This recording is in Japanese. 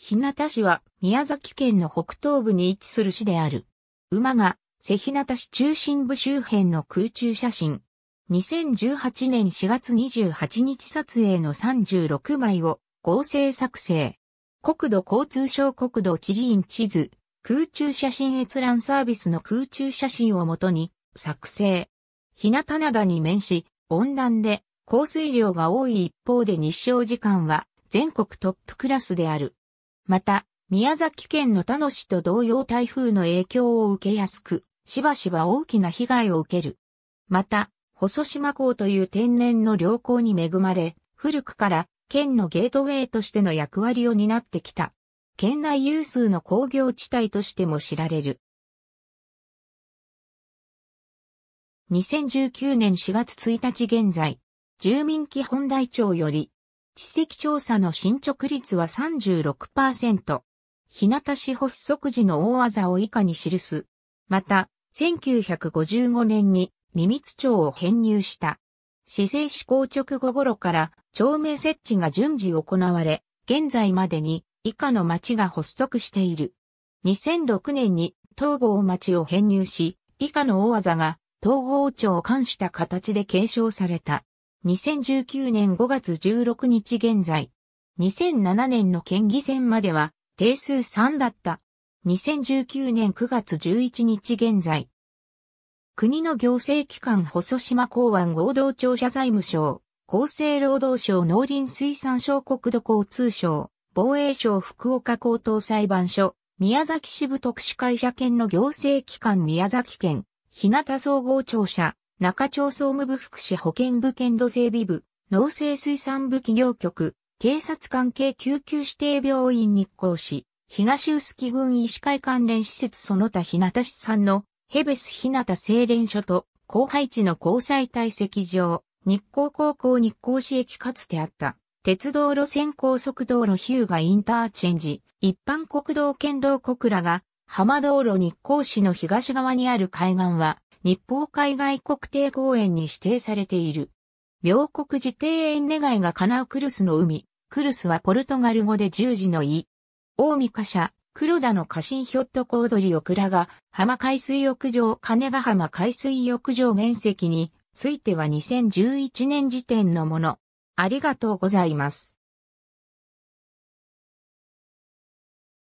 日向市は宮崎県の北東部に位置する市である。馬が瀬日向市中心部周辺の空中写真。2018年4月28日撮影の36枚を合成作成。国土交通省国土地理院地図、空中写真閲覧サービスの空中写真をもとに作成。日向灘に面し、温暖で降水量が多い一方で日照時間は全国トップクラスである。また、宮崎県の他の市と同様台風の影響を受けやすく、しばしば大きな被害を受ける。また、細島港という天然の良港に恵まれ、古くから県のゲートウェイとしての役割を担ってきた。県内有数の工業地帯としても知られる。2019年4月1日現在、住民基本台帳より、地籍調査の進捗率は36%。日向市発足時の大技を以下に記す。また、1955年にミツ町を編入した。市政施行直後頃から町名設置が順次行われ、現在までに以下の町が発足している。2006年に東郷町を編入し、以下の大技が東郷町を冠した形で継承された。2019年5月16日現在、2007年の県議選までは定数3だった。2019年9月11日現在、国の行政機関細島港湾合同庁舎財務省、厚生労働省農林水産省国土交通省、防衛省福岡高等裁判所、宮崎支部特殊会社権の行政機関宮崎県、日向総合庁舎、中町総務部福祉保健部県土整備部、農政水産部企業局、警察関係救急指定病院日光市、東臼杵郡医師会関連施設その他日向市産のヘベス日向精錬所と後輩地の交際体積場、日光高校日光市駅かつてあった、鉄道路線高速道路ヒューガインターチェンジ、一般国道県道小倉が、浜道路日光市の東側にある海岸は、日報海外国定公園に指定されている。妙国寺庭園願いが叶うクルスの海。クルスはポルトガル語で十字の意。大見貨車、黒田の家臣ひょっと小踊りオクラが、浜海水浴場、金ヶ浜海水浴場面積については2011年時点のもの。ありがとうございます。